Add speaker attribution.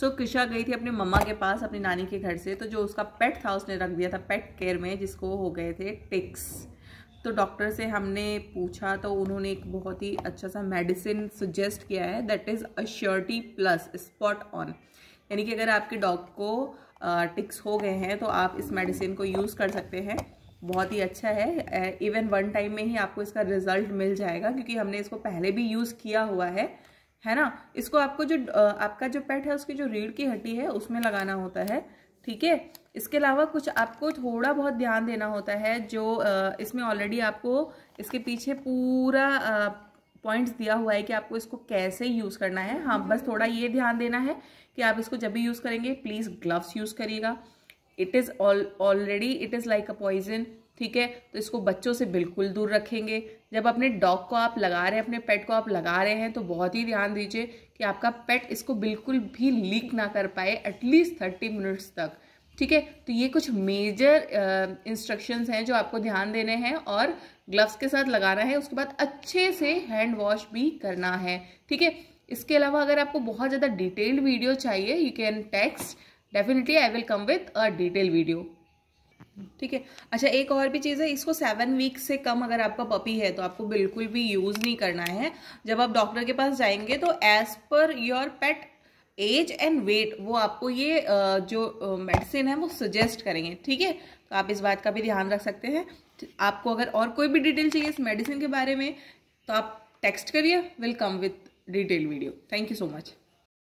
Speaker 1: सो so, Kisha गई थी अपने मम्मा के पास अपनी नानी के घर से तो जो उसका पेट था उसने रख दिया था पेट केयर में जिसको हो गए थे टिक्स तो डॉक्टर से हमने पूछा तो उन्होंने एक बहुत ही अच्छा सा मेडिसिन सजेस्ट किया है that is assurity plus spot on यानी कि अगर आपके डॉग को टिक्स हो गए हैं तो आप इस मेडिसिन को यूज़ कर सकते हैं बहुत ही अच्छा है इवन वन टाइम में ही आपको इसका रिजल्ट मिल जाएगा क्योंकि हमने इसको पहले भी यूज़ किया हुआ है है ना इसको आपको जो आपका जो पेट है उसकी जो रीढ़ की हड्डी है उसमें लगाना होता है ठीक है इसके अलावा कुछ आपको थोड़ा बहुत ध्यान देना होता है जो इसमें ऑलरेडी आपको इसके पीछे पूरा पॉइंट्स दिया हुआ है कि आपको इसको कैसे यूज़ करना है हाँ बस हम्म। थोड़ा ये ध्यान देना है कि आप इसको जब भी यूज़ करेंगे प्लीज़ ग्लव्स यूज़ करिएगा it is already it is like a poison ठीक है तो इसको बच्चों से बिल्कुल दूर रखेंगे जब अपने डॉग को आप लगा रहे हैं अपने पेट को आप लगा रहे हैं तो बहुत ही ध्यान दीजिए कि आपका पेट इसको बिल्कुल भी लीक ना कर पाए एटलीस्ट थर्टी मिनट्स तक ठीक है तो ये कुछ मेजर इंस्ट्रक्शंस हैं जो आपको ध्यान देने हैं और ग्लव्स के साथ लगाना है उसके बाद अच्छे से हैंड वॉश भी करना है ठीक है इसके अलावा अगर आपको बहुत ज़्यादा डिटेल्ड वीडियो चाहिए you can text definitely I will come with a detail video ठीक है अच्छा एक और भी चीज़ है इसको सेवन वीक से कम अगर आपका पपी है तो आपको बिल्कुल भी यूज़ नहीं करना है जब आप डॉक्टर के पास जाएंगे तो as per your pet age and weight वो आपको ये जो मेडिसिन है वो सजेस्ट करेंगे ठीक है तो आप इस बात का भी ध्यान रख सकते हैं आपको अगर और कोई भी डिटेल चाहिए इस मेडिसिन के बारे में तो आप टेक्स्ट करिए will come with detail video thank you so much